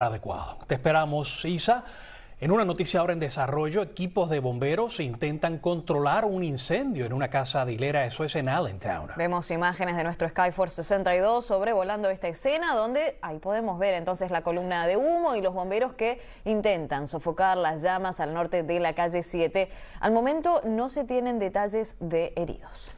adecuado. Te esperamos, Isa. En una noticia ahora en desarrollo, equipos de bomberos intentan controlar un incendio en una casa de hilera, eso es en Allentown. Vemos imágenes de nuestro Skyforce 62 sobrevolando esta escena, donde ahí podemos ver entonces la columna de humo y los bomberos que intentan sofocar las llamas al norte de la calle 7. Al momento no se tienen detalles de heridos.